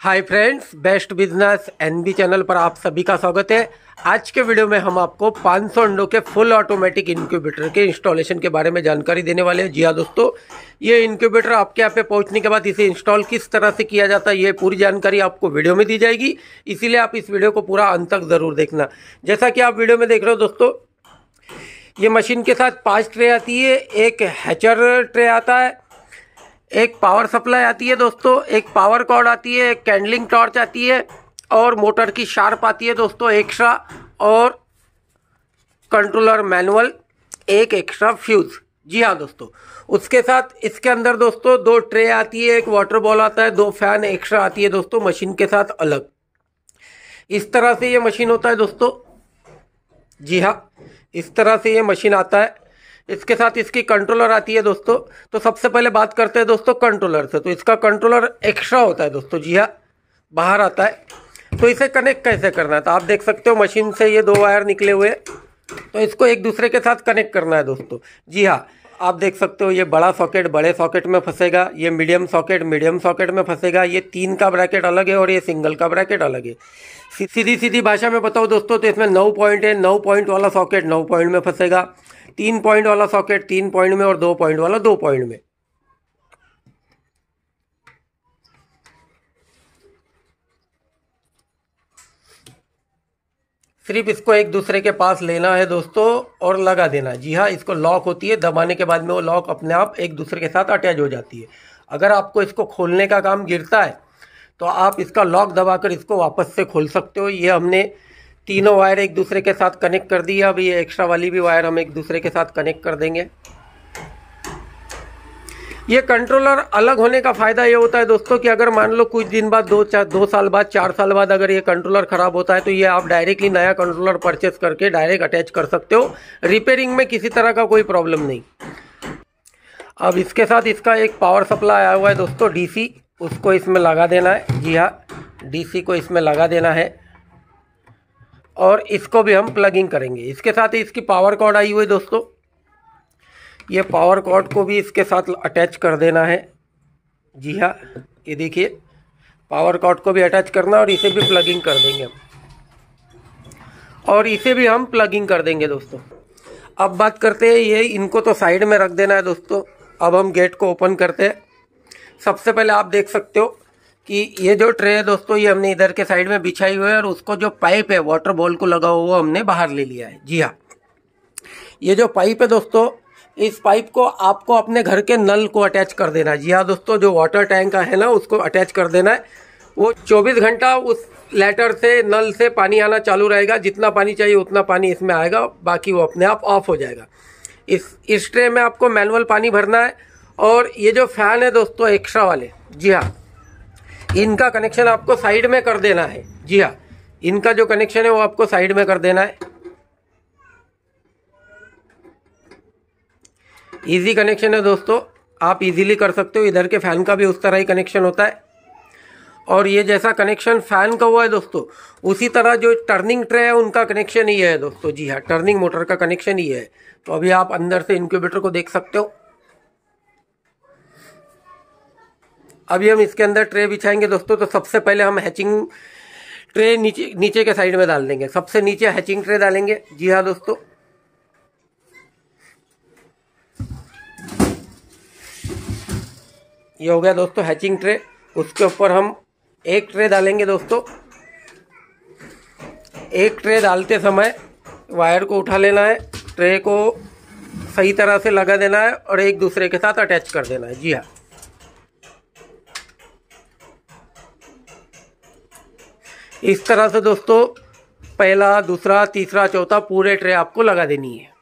हाय friends best business NB channel पर आप सभी का स्वागत है आज के वीडियो में हम आपको 500 अंडों के फुल ऑटोमेटिक इंक्यूबेटर के इंस्टॉलेशन के बारे में जानकारी देने वाले हैं जी हाँ दोस्तों ये इंक्यूबेटर आपके यहाँ पे पहुंचने के बाद इसे इंस्टॉल किस तरह से किया जाता है ये पूरी जानकारी आपको वीडियो में दी जाएगी इसीलिए आप इस वीडियो को पूरा अंत तक ज़रूर देखना जैसा कि आप वीडियो में देख रहे हो दोस्तों ये मशीन के साथ पाँच ट्रे आती है एक हैचर ट्रे आता है एक पावर सप्लाई आती है दोस्तों एक पावर कॉर्ड आती है एक कैंडलिंग टॉर्च आती है और मोटर की शार्प आती है दोस्तों एक्स्ट्रा और कंट्रोलर मैनुअल एक एक्स्ट्रा फ्यूज़ जी हाँ दोस्तों उसके साथ इसके अंदर दोस्तों दो ट्रे आती है एक वाटर बॉल आता है दो फैन एक्स्ट्रा आती है दोस्तों मशीन के साथ अलग इस तरह से ये मशीन होता है दोस्तों जी हाँ इस तरह से ये मशीन आता है इसके साथ इसकी कंट्रोलर आती है दोस्तों तो सबसे पहले बात करते हैं दोस्तों कंट्रोलर से तो इसका कंट्रोलर एक्स्ट्रा होता है दोस्तों जी हाँ बाहर आता है तो इसे कनेक्ट कैसे करना है तो आप देख सकते हो मशीन से ये दो वायर निकले हुए तो इसको एक दूसरे के साथ कनेक्ट करना है दोस्तों जी हाँ आप देख सकते हो ये बड़ा सॉकेट बड़े सॉकेट में फंसेगा ये मीडियम सॉकेट मीडियम सॉकेट में फंसेगा ये तीन का ब्रैकेट अलग है और ये सिंगल का ब्रैकेट अलग है सीधी सीधी भाषा में बताओ दोस्तों तो इसमें नौ पॉइंट है नौ पॉइंट वाला सॉकेट नौ पॉइंट में फंसेगा तीन पॉइंट वाला सॉकेट तीन पॉइंट में और दो पॉइंट वाला दो पॉइंट में सिर्फ इसको एक दूसरे के पास लेना है दोस्तों और लगा देना जी हाँ इसको लॉक होती है दबाने के बाद में वो लॉक अपने आप एक दूसरे के साथ अटैच हो जाती है अगर आपको इसको खोलने का काम गिरता है तो आप इसका लॉक दबाकर इसको वापस से खोल सकते हो ये हमने तीनों वायर एक दूसरे के साथ कनेक्ट कर दिया अब ये एक्स्ट्रा वाली भी वायर हम एक दूसरे के साथ कनेक्ट कर देंगे ये कंट्रोलर अलग होने का फ़ायदा ये होता है दोस्तों कि अगर मान लो कुछ दिन बाद दो चार दो साल बाद चार साल बाद अगर ये कंट्रोलर ख़राब होता है तो ये आप डायरेक्टली नया कंट्रोलर परचेस करके डायरेक्ट अटैच कर सकते हो रिपेयरिंग में किसी तरह का कोई प्रॉब्लम नहीं अब इसके साथ इसका एक पावर सप्लाई आया हुआ है दोस्तों डीसी उसको इसमें लगा देना है जी हाँ डीसी को इसमें लगा देना है और इसको भी हम प्लगिंग करेंगे इसके साथ ही इसकी पावर कॉर्ड आई हुई दोस्तों ये पावर कॉर्ड को भी इसके साथ अटैच कर देना है जी हाँ ये देखिए पावर कॉर्ड को भी अटैच करना और इसे भी प्लगिंग कर देंगे हम और इसे भी हम प्लगिंग कर देंगे दोस्तों अब बात करते हैं ये इनको तो साइड में रख देना है दोस्तों अब हम गेट को ओपन करते हैं सबसे पहले आप देख सकते हो कि ये जो ट्रे है दोस्तों ये हमने इधर के साइड में बिछाई हुई है और उसको जो पाइप है वाटर बॉल को लगा हुआ वो हमने बाहर ले लिया है जी हाँ ये जो पाइप है दोस्तों इस पाइप को आपको अपने घर के नल को अटैच कर देना है जी हाँ दोस्तों जो वाटर टैंक का है ना उसको अटैच कर देना है वो 24 घंटा उस लेटर से नल से पानी आना चालू रहेगा जितना पानी चाहिए उतना पानी इसमें आएगा बाकी वो अपने आप ऑफ हो जाएगा इस इस ट्रे में आपको मैनुअल पानी भरना है और ये जो फैन है दोस्तों एक्स्ट्रा वाले जी हाँ इनका कनेक्शन आपको साइड में कर देना है जी हाँ इनका जो कनेक्शन है वो आपको साइड में कर देना है इजी कनेक्शन है दोस्तों आप इजीली कर सकते हो इधर के फ़ैन का भी उस तरह ही कनेक्शन होता है और ये जैसा कनेक्शन फ़ैन का हुआ है दोस्तों उसी तरह जो टर्निंग ट्रे है उनका कनेक्शन ही है दोस्तों जी हाँ टर्निंग मोटर का कनेक्शन ही है तो अभी आप अंदर से इनक्यूबेटर को देख सकते हो अभी हम इसके अंदर ट्रे बिछाएंगे दोस्तों तो सबसे पहले हम हैचिंग ट्रे नीचे नीचे के साइड में डाल देंगे सबसे नीचे हैचिंग ट्रे डालेंगे जी हाँ दोस्तों ये हो गया दोस्तों हैचिंग ट्रे उसके ऊपर हम एक ट्रे डालेंगे दोस्तों एक ट्रे डालते समय वायर को उठा लेना है ट्रे को सही तरह से लगा देना है और एक दूसरे के साथ अटैच कर देना है जी हाँ इस तरह से दोस्तों पहला दूसरा तीसरा चौथा पूरे ट्रे आपको लगा देनी है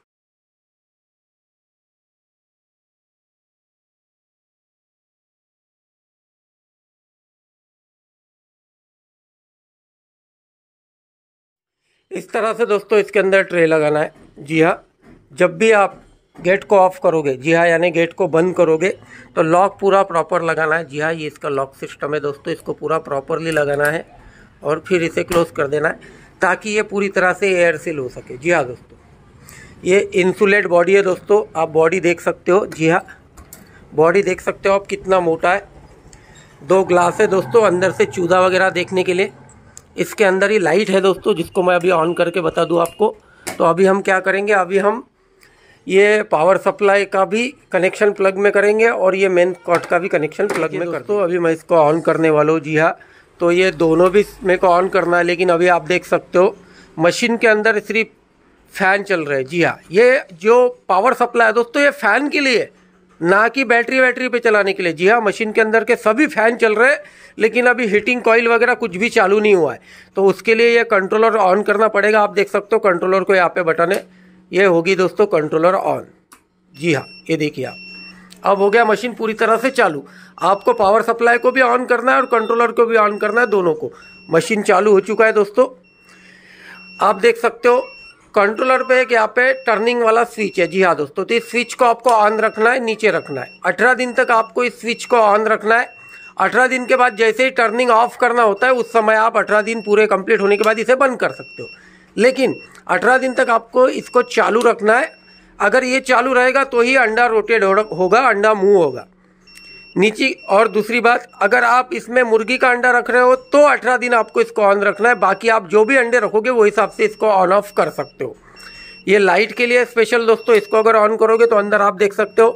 इस तरह से दोस्तों इसके अंदर ट्रे लगाना है जी हाँ जब भी आप गेट को ऑफ करोगे जी हाँ यानी गेट को बंद करोगे तो लॉक पूरा प्रॉपर लगाना है जी हाँ ये इसका लॉक सिस्टम है दोस्तों इसको पूरा प्रॉपरली लगाना है और फिर इसे क्लोज कर देना है ताकि ये पूरी तरह से एयर सील हो सके जी हाँ दोस्तों ये इंसुलेट बॉडी है दोस्तों आप बॉडी देख सकते हो जी हाँ बॉडी देख सकते हो आप कितना मोटा है दो ग्लास है दोस्तों अंदर से चूदा वगैरह देखने के लिए इसके अंदर ही लाइट है दोस्तों जिसको मैं अभी ऑन करके बता दूँ आपको तो अभी हम क्या करेंगे अभी हम ये पावर सप्लाई का भी कनेक्शन प्लग में करेंगे और ये मेन कॉट का भी कनेक्शन प्लग में कर दो अभी मैं इसको ऑन करने वाला हूँ जी हाँ तो ये दोनों भी मेरे को ऑन करना है लेकिन अभी आप देख सकते हो मशीन के अंदर सिर्फ फ़ैन चल रहे हैं जी हाँ ये जो पावर सप्लाई है दोस्तों ये फ़ैन के लिए ना कि बैटरी वैटरी पे चलाने के लिए जी हाँ मशीन के अंदर के सभी फ़ैन चल रहे हैं लेकिन अभी हीटिंग कॉयल वगैरह कुछ भी चालू नहीं हुआ है तो उसके लिए ये कंट्रोलर ऑन करना पड़ेगा आप देख सकते हो कंट्रोलर को यहाँ पे बटन है ये होगी दोस्तों कंट्रोलर ऑन जी हाँ ये देखिए आप अब हो गया मशीन पूरी तरह से चालू आपको पावर सप्लाई को भी ऑन करना है और कंट्रोलर को भी ऑन करना है दोनों को मशीन चालू हो चुका है दोस्तों आप देख सकते हो कंट्रोलर पे एक यहाँ पे टर्निंग वाला स्विच है जी हाँ दोस्तों तो इस स्विच को आपको ऑन रखना है नीचे रखना है अठारह दिन तक आपको इस स्विच को ऑन रखना है अठारह दिन के बाद जैसे ही टर्निंग ऑफ करना होता है उस समय आप अठारह दिन पूरे कंप्लीट होने के बाद इसे बंद कर सकते हो लेकिन अठारह दिन तक आपको इसको चालू रखना है अगर ये चालू रहेगा तो ही अंडा रोटेड होगा अंडा मुँह होगा नीचे और दूसरी बात अगर आप इसमें मुर्गी का अंडा रख रहे हो तो अठारह दिन आपको इसको ऑन रखना है बाकी आप जो भी अंडे रखोगे वो हिसाब से इसको ऑन ऑफ कर सकते हो ये लाइट के लिए स्पेशल दोस्तों इसको अगर ऑन करोगे तो अंदर आप देख सकते हो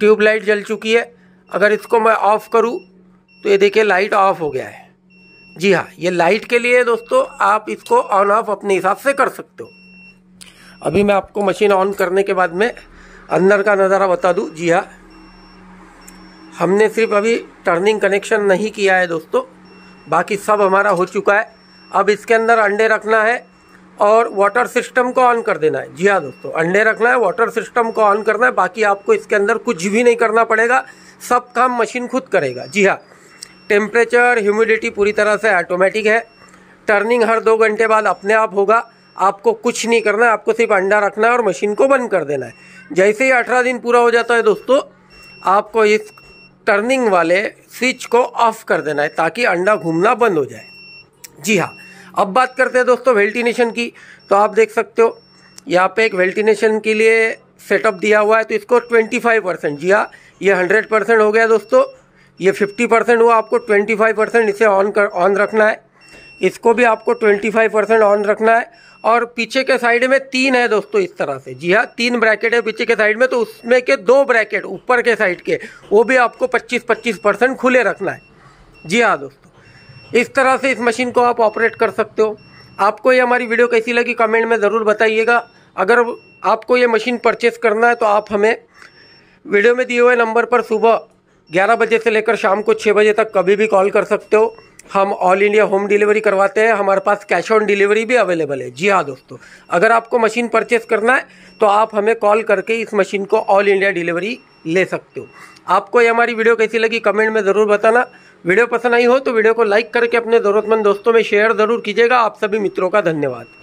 ट्यूब लाइट जल चुकी है अगर इसको मैं ऑफ़ करूँ तो ये देखिए लाइट ऑफ हो गया है जी हाँ ये लाइट के लिए दोस्तों आप इसको ऑन ऑफ अपने हिसाब से कर सकते हो अभी मैं आपको मशीन ऑन करने के बाद में अंदर का नज़ारा बता दूं जी हाँ हमने सिर्फ अभी टर्निंग कनेक्शन नहीं किया है दोस्तों बाकी सब हमारा हो चुका है अब इसके अंदर अंडे रखना है और वाटर सिस्टम को ऑन कर देना है जी हाँ दोस्तों अंडे रखना है वाटर सिस्टम को ऑन करना है बाकी आपको इसके अंदर कुछ भी नहीं करना पड़ेगा सब काम मशीन खुद करेगा जी हाँ टेम्परेचर ह्यूमिडिटी पूरी तरह से ऑटोमेटिक है टर्निंग हर दो घंटे बाद अपने आप होगा आपको कुछ नहीं करना है आपको सिर्फ अंडा रखना है और मशीन को बंद कर देना है जैसे ही अठारह दिन पूरा हो जाता है दोस्तों आपको इस टर्निंग वाले स्विच को ऑफ कर देना है ताकि अंडा घूमना बंद हो जाए जी हाँ अब बात करते हैं दोस्तों वेल्टिनेशन की तो आप देख सकते हो यहाँ पे एक वेल्टिनेशन के लिए सेटअप दिया हुआ है तो इसको 25 परसेंट जी हाँ ये 100 परसेंट हो गया दोस्तों ये 50 परसेंट हुआ आपको 25 परसेंट इसे ऑन कर ऑन रखना है इसको भी आपको 25 परसेंट ऑन रखना है और पीछे के साइड में तीन है दोस्तों इस तरह से जी हाँ तीन ब्रैकेट है पीछे के साइड में तो उसमें के दो ब्रैकेट ऊपर के साइड के वो भी आपको 25-25 परसेंट खुले रखना है जी हाँ दोस्तों इस तरह से इस मशीन को आप ऑपरेट कर सकते हो आपको ये हमारी वीडियो कैसी लगी कमेंट में ज़रूर बताइएगा अगर आपको ये मशीन परचेस करना है तो आप हमें वीडियो में दिए हुए नंबर पर सुबह ग्यारह बजे से लेकर शाम को छः बजे तक कभी भी कॉल कर सकते हो हम ऑल इंडिया होम डिलीवरी करवाते हैं हमारे पास कैश ऑन डिलीवरी भी अवेलेबल है जी हाँ दोस्तों अगर आपको मशीन परचेस करना है तो आप हमें कॉल करके इस मशीन को ऑल इंडिया डिलीवरी ले सकते हो आपको ये हमारी वीडियो कैसी लगी कमेंट में ज़रूर बताना वीडियो पसंद आई हो तो वीडियो को लाइक करके अपने ज़रूरतमंद दोस्तों में शेयर ज़रूर कीजिएगा आप सभी मित्रों का धन्यवाद